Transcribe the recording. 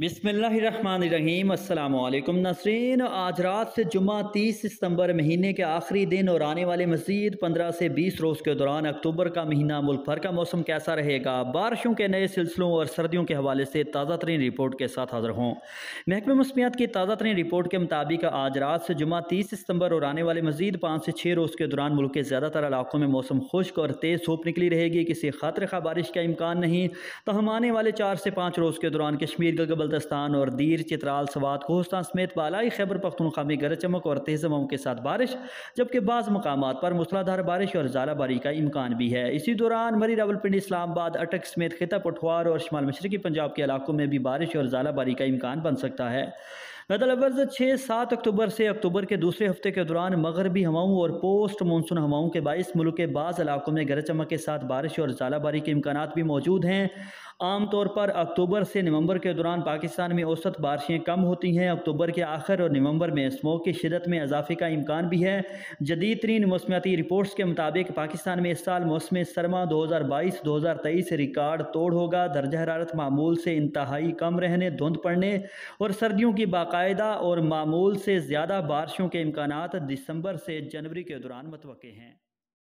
बिसमीम अल्लाम नसरीन आज रात से जुमा 30 सितंबर महीने के आखिरी दिन और आने वाले मजीद 15 से 20 रोज़ के दौरान अक्टूबर का महीना मुल्क भर का मौसम कैसा रहेगा बारिशों के नए सिलसिलों और सर्दियों के हवाले से ताज़ा तरीन रिपोर्ट के साथ हाजिर हों महकमे मौसमियात की ताज़ा तरीन रिपोर्ट के मुताबिक आज रात से जुमा तीस सितम्बर और आने वाले मजीद पाँच से छः रोज़ के दौरान मुल्क के ज़्यादातर इलाकों में मौसम खुश्क और तेज़ धूप निकली रहेगी किसी खतरे खा बारिश का इम्कान नहीं तहम आने वाले चार से पाँच रोज़ के दौरान कश्मीर गलगबल बल्दस्तान और दीर चित्राल सवात कोहस्तान समेत बालाई खैबर पख्तनखा में गरज चमक और तेज़ हवाओं के साथ बारिश जबकि बाज़ मकाम पर मूसलाधार बारिश और जालाबारी का इम्कान भी है इसी दौरान मरी रावलपिंडी इस्लामाबाद अटक समेत खिता पठवार और शुमाल मशरकी पंजाब के इलाकों में भी बारिश और जालाबारी का इम्कान बन सकता है गतलफर्ज छः सात अक्टूबर से अक्टूबर के दूसरे हफ्ते के दौरान मगरबी हवाओं और पोस्ट मानसून हवाओं के बायस मुल्क के बाद इलाकों में गरज चमक के साथ बारिश और झालाबारी के इम्कान भी मौजूद हैं आम तौर पर अक्टूबर से नवंबर के दौरान पाकिस्तान में औसत बारिशें कम होती हैं अक्टूबर के आखिर और नवंबर में स्मोक की शिदत में इजाफे का इम्कान भी है जदीद तरीन मौसमियाती रिपोर्ट्स के मुताबिक पाकिस्तान में इस साल मौसम सरमा दो हज़ार बाईस दो हज़ार तेईस रिकॉर्ड तोड़ होगा दर्जा हरारत मामूल से इंतहाई कम रहने धुंध पड़ने और सर्दियों की बाकायदा बाकायदा और मामूल से ज़्यादा बारिशों के इम्कान दिसंबर से जनवरी के दौरान मतवे हैं